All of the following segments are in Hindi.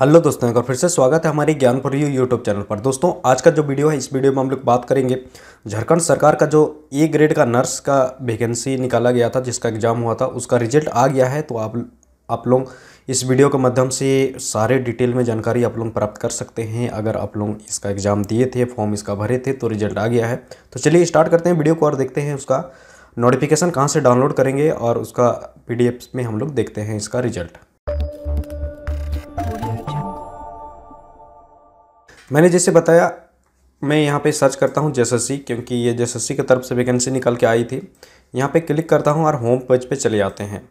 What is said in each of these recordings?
हेलो दोस्तों एक बार फिर से स्वागत है हमारे ज्ञान पर यू यूट्यूब चैनल पर दोस्तों आज का जो वीडियो है इस वीडियो में हम लोग बात करेंगे झारखंड सरकार का जो ए ग्रेड का नर्स का वैकेंसी निकाला गया था जिसका एग्ज़ाम हुआ था उसका रिजल्ट आ गया है तो आप आप लोग इस वीडियो के माध्यम से सारे डिटेल में जानकारी आप लोग प्राप्त कर सकते हैं अगर आप लोग इसका एग्ज़ाम दिए थे फॉर्म इसका भरे थे तो रिजल्ट आ गया है तो चलिए स्टार्ट करते हैं वीडियो को और देखते हैं उसका नोटिफिकेशन कहाँ से डाउनलोड करेंगे और उसका पी में हम लोग देखते हैं इसका रिजल्ट मैंने जैसे बताया मैं यहाँ पे सर्च करता हूँ जेससी क्योंकि ये जेसएससी की तरफ से वैकेंसी निकल के आई थी यहाँ पे क्लिक करता हूँ और होम पेज पे चले आते हैं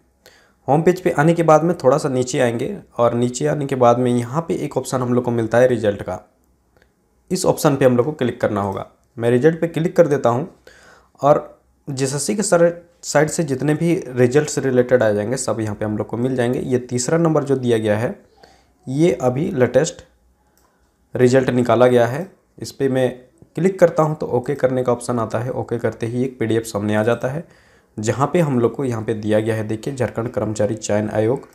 होम पेज पे आने के बाद में थोड़ा सा नीचे आएंगे और नीचे आने के बाद में यहाँ पे एक ऑप्शन हम लोग को मिलता है रिजल्ट का इस ऑप्शन पे हम लोग को क्लिक करना होगा मैं रिजल्ट पे क्लिक कर देता हूँ और जेससी के सर साइड से जितने भी रिजल्ट से रिलेटेड आ जाएंगे सब यहाँ पर हम लोग को मिल जाएंगे ये तीसरा नंबर जो दिया गया है ये अभी लेटेस्ट रिजल्ट निकाला गया है इस पर मैं क्लिक करता हूँ तो ओके करने का ऑप्शन आता है ओके करते ही एक पी सामने आ जाता है जहाँ पे हम लोग को यहाँ पे दिया गया है देखिए झारखंड कर्मचारी चयन आयोग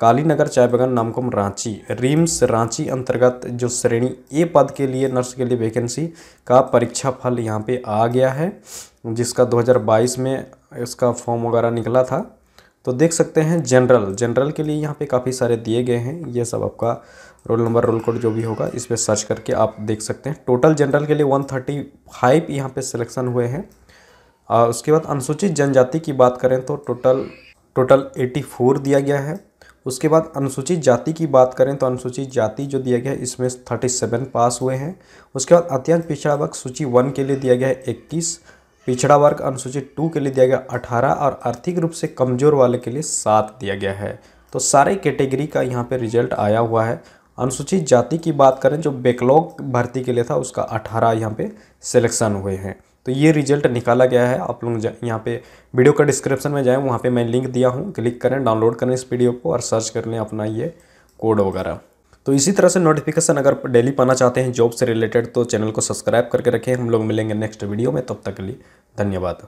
कालीनगर चाय बगान नामकुम रांची रिम्स रांची अंतर्गत जो श्रेणी ए पद के लिए नर्स के लिए वैकेंसी का परीक्षा फल यहाँ पे आ गया है जिसका 2022 में इसका फॉर्म वगैरह निकला था तो देख सकते हैं जनरल जनरल के लिए यहाँ पे काफ़ी सारे दिए गए हैं ये सब आपका रोल नंबर रोल कोड जो भी होगा इस पर सर्च करके आप देख सकते हैं टोटल जनरल के लिए वन थर्टी फाइव यहाँ पर सिलेक्शन हुए हैं और उसके बाद अनुसूचित जनजाति की बात करें तो टोटल टोटल एटी फोर दिया गया है उसके बाद अनुसूचित जाति की बात करें तो अनुसूचित जाति जो दिया गया है इसमें थर्टी सेवन पास हुए हैं उसके बाद अत्यंत पिछड़ा वक्त सूची वन के लिए दिया गया है इक्कीस पिछड़ा वर्ग अनुसूचित टू के लिए दिया गया अठारह और आर्थिक रूप से कमजोर वाले के लिए सात दिया गया है तो सारे कैटेगरी का यहाँ पे रिजल्ट आया हुआ है अनुसूचित जाति की बात करें जो बैकलॉग भर्ती के लिए था उसका अठारह यहाँ पे सिलेक्शन हुए हैं तो ये रिजल्ट निकाला गया है आप लोग यहाँ पे वीडियो का डिस्क्रिप्शन में जाएं वहाँ पे मैं लिंक दिया हूँ क्लिक करें डाउनलोड करें इस वीडियो को और सर्च कर लें अपना ये कोड वगैरह तो इसी तरह से नोटिफिकेशन अगर डेली पाना चाहते हैं जॉब से रिलेटेड तो चैनल को सब्सक्राइब करके रखें हम लोग मिलेंगे नेक्स्ट वीडियो में तब तक के लिए धन्यवाद